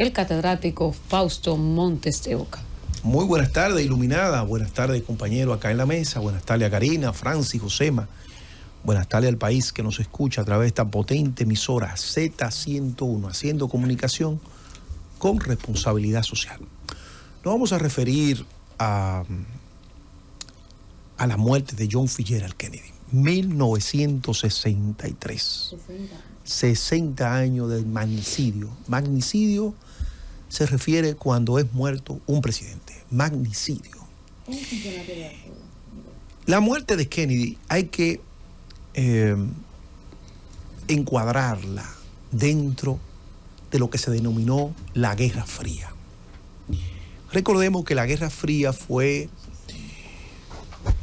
el catedrático Fausto Montes de Oca. Muy buenas tardes, Iluminada. Buenas tardes, compañero, acá en la mesa. Buenas tardes a Karina, Francis, Josema. Buenas tardes al país que nos escucha a través de esta potente emisora Z101, haciendo comunicación con responsabilidad social. Nos vamos a referir a, la muerte de John Fitzgerald Kennedy, 1963. 60 años del magnicidio. Magnicidio se refiere cuando es muerto un presidente. Magnicidio. La muerte de Kennedy hay que eh, encuadrarla dentro de lo que se denominó la Guerra Fría. Recordemos que la Guerra Fría fue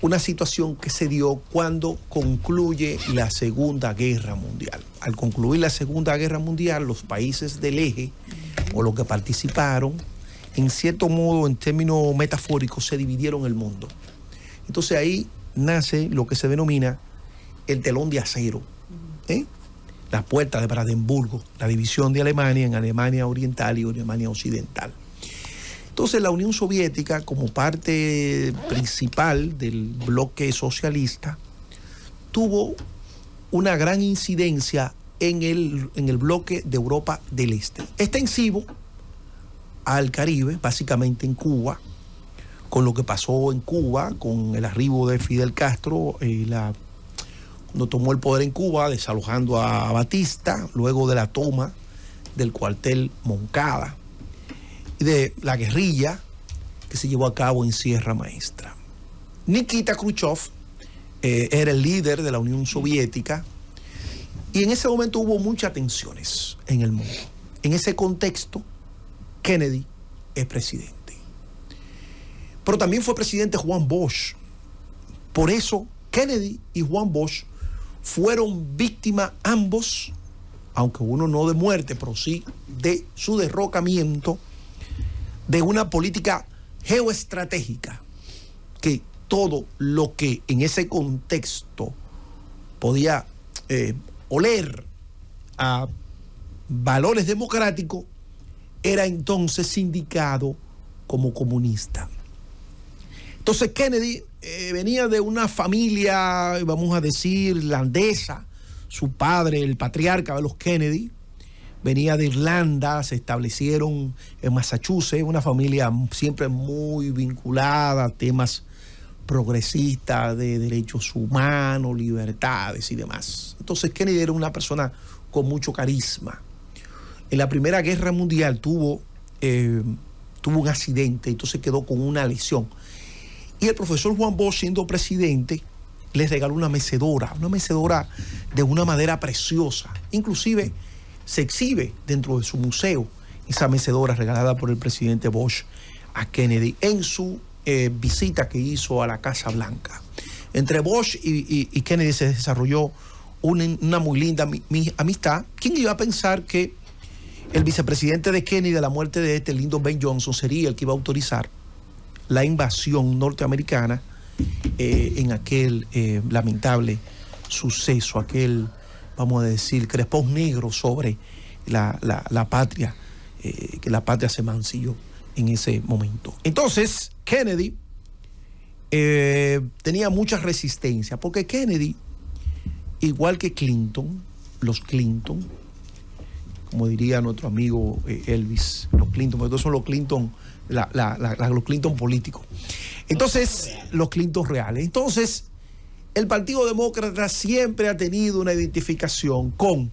una situación que se dio cuando concluye la Segunda Guerra Mundial. Al concluir la Segunda Guerra Mundial, los países del eje o los que participaron, en cierto modo, en términos metafóricos, se dividieron el mundo. Entonces ahí nace lo que se denomina el telón de acero. ¿eh? La puerta de Brandenburgo, la división de Alemania en Alemania Oriental y Alemania Occidental. Entonces la Unión Soviética, como parte principal del bloque socialista, tuvo una gran incidencia en el, en el bloque de Europa del Este, extensivo al Caribe, básicamente en Cuba, con lo que pasó en Cuba, con el arribo de Fidel Castro, eh, la, cuando tomó el poder en Cuba, desalojando a Batista, luego de la toma del cuartel Moncada de la guerrilla que se llevó a cabo en Sierra Maestra. Nikita Khrushchev eh, era el líder de la Unión Soviética y en ese momento hubo muchas tensiones en el mundo. En ese contexto, Kennedy es presidente. Pero también fue presidente Juan Bosch. Por eso Kennedy y Juan Bosch fueron víctimas ambos, aunque uno no de muerte, pero sí de su derrocamiento de una política geoestratégica que todo lo que en ese contexto podía eh, oler a valores democráticos era entonces sindicado como comunista. Entonces Kennedy eh, venía de una familia, vamos a decir, irlandesa, su padre, el patriarca de los Kennedy, venía de Irlanda, se establecieron en Massachusetts, una familia siempre muy vinculada a temas progresistas de derechos humanos, libertades y demás. Entonces Kennedy era una persona con mucho carisma. En la Primera Guerra Mundial tuvo, eh, tuvo un accidente, entonces quedó con una lesión. Y el profesor Juan Bosch, siendo presidente, les regaló una mecedora, una mecedora de una madera preciosa. Inclusive se exhibe dentro de su museo, esa mecedora regalada por el presidente Bush a Kennedy en su eh, visita que hizo a la Casa Blanca. Entre Bush y, Kennedy se desarrolló una, muy linda amistad. ¿Quién iba a pensar que el vicepresidente de Kennedy de la muerte de este, lindo Ben Johnson, sería el que iba a autorizar la invasión norteamericana eh, en aquel eh, lamentable suceso, aquel vamos a decir, crespón negro sobre la, patria, eh, que la patria se mancilló en ese momento. Entonces, Kennedy eh, tenía mucha resistencia, porque Kennedy, igual que Clinton, los Clinton, como diría nuestro amigo eh, Elvis, los Clinton, porque son los Clinton, los Clinton políticos. Entonces, los Clinton reales. Entonces, el Partido Demócrata siempre ha tenido una identificación con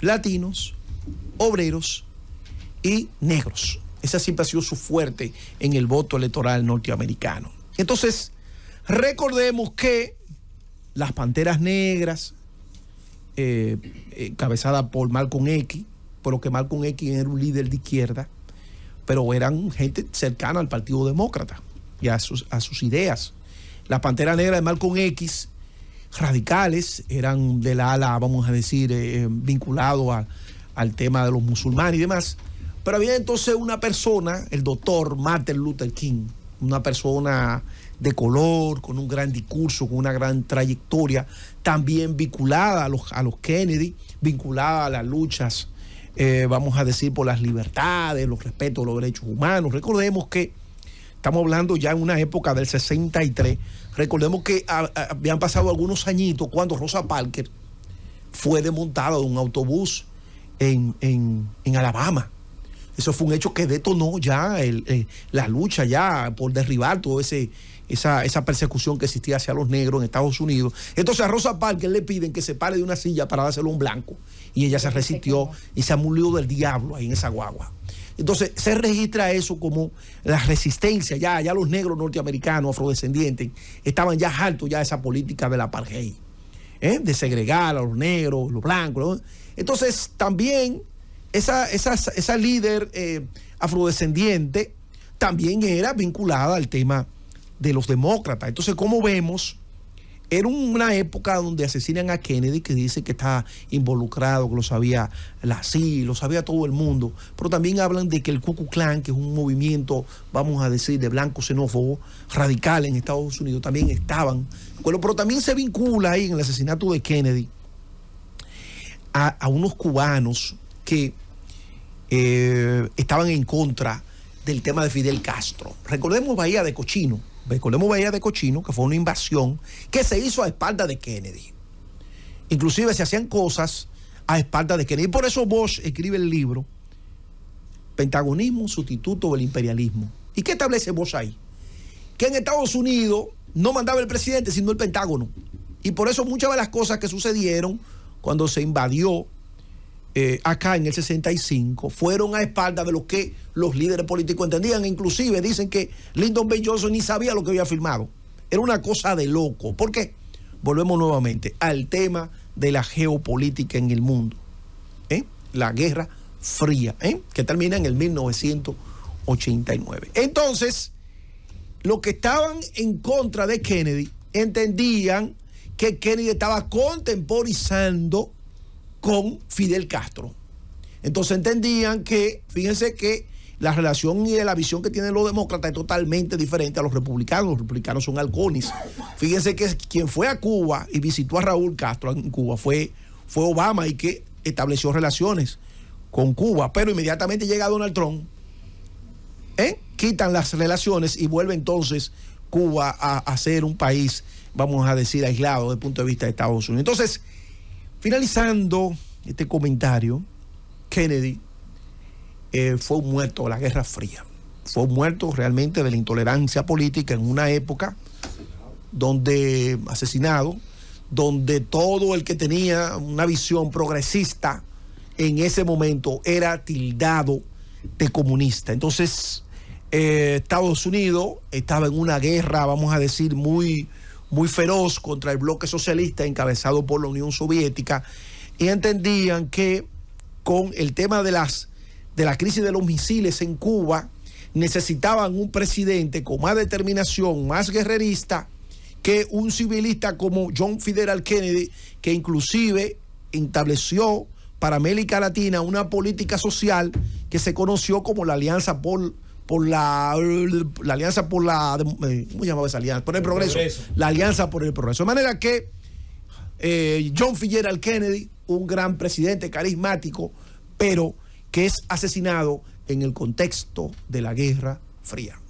latinos, obreros y negros. Esa siempre ha sido su fuerte en el voto electoral norteamericano. Entonces, recordemos que las Panteras Negras, eh, eh por Malcolm X, lo que Malcolm X era un líder de izquierda, pero eran gente cercana al Partido Demócrata y a sus ideas. Las pantera negra de Malcolm X, radicales, eran del ala, vamos a decir, vinculados eh, eh, vinculado al tema de los musulmanes y demás. Pero había entonces una persona, el doctor Martin Luther King, una persona de color, con un gran discurso, con una gran trayectoria, también vinculada a los, a los Kennedy, vinculada a las luchas, eh, vamos a decir, por las libertades, los respetos los derechos humanos. Recordemos que Estamos hablando ya en una época del 63. Recordemos que ah, ah, habían pasado algunos añitos cuando Rosa Parker fue desmontada de un autobús en, Alabama. Eso fue un hecho que detonó ya eh, la lucha ya por derribar toda esa, persecución que existía hacia los negros en Estados Unidos. Entonces a Rosa Parker le piden que se pare de una silla para dárselo a un blanco. Y ella se resistió y se murió del diablo ahí en esa guagua. Entonces se registra eso como la resistencia, ya, ya los negros norteamericanos, afrodescendientes, estaban ya hartos ya de esa política de la apartheid, ¿eh? de segregar a los negros, los blancos. Entonces también esa, esa, esa líder eh, afrodescendiente también era vinculada al tema de los demócratas. Entonces, como vemos, era una época donde asesinan a Kennedy, que dice que está involucrado, que lo sabía la CIA, lo sabía todo el mundo, pero también hablan de que el Ku Klux Klan, que es un movimiento, vamos a decir, de blanco xenófobo radical en Estados Unidos, también estaban. Pero también se vincula ahí en el asesinato de Kennedy a, unos cubanos que eh, estaban en contra del tema de Fidel Castro. Recordemos Bahía de Cochino recordemos Bahía de Cochino, que fue una invasión que se hizo a espalda de Kennedy. Inclusive se hacían cosas a espalda de Kennedy. por eso Bosch escribe el libro Pentagonismo, sustituto del imperialismo. ¿Y qué establece Bosch ahí? Que en Estados Unidos no mandaba el presidente, sino el Pentágono. Y por eso muchas de las cosas que sucedieron cuando se invadió eh, acá en el 65 fueron a espaldas de lo que los líderes políticos entendían. Inclusive dicen que Lyndon B. Johnson ni sabía lo que había firmado. Era una cosa de loco. ¿Por qué? Volvemos nuevamente al tema de la geopolítica en el mundo. ¿eh? La guerra fría, ¿eh? que termina en el 1989. Entonces, los que estaban en contra de Kennedy entendían que Kennedy estaba contemporizando con Fidel Castro. Entonces entendían que, fíjense que la relación y la visión que tienen los demócratas es totalmente diferente a los republicanos. Los republicanos son halcones. Fíjense que quien fue a Cuba y visitó a Raúl Castro en Cuba fue, fue Obama y que estableció relaciones con Cuba. Pero inmediatamente llega Donald Trump, ¿eh? quitan las relaciones y vuelve entonces Cuba a, a ser un país, vamos a decir, aislado desde el punto de vista de Estados Unidos. Entonces, Finalizando este comentario, Kennedy eh, fue muerto de la Guerra Fría. Fue muerto realmente de la intolerancia política en una época donde asesinado, donde todo el que tenía una visión progresista en ese momento era tildado de comunista. Entonces, eh, Estados Unidos estaba en una guerra, vamos a decir, muy muy feroz contra el bloque socialista encabezado por la Unión Soviética y entendían que con el tema de, las, de la crisis de los misiles en Cuba necesitaban un presidente con más determinación, más guerrerista que un civilista como John F. Kennedy, que inclusive estableció para América Latina una política social que se conoció como la Alianza por por la, la alianza por la. Eh, alianza? Por el, progreso. La alianza por el progreso. De manera que eh, John Fitzgerald Kennedy, un gran presidente carismático, pero que es asesinado en el contexto de la Guerra Fría.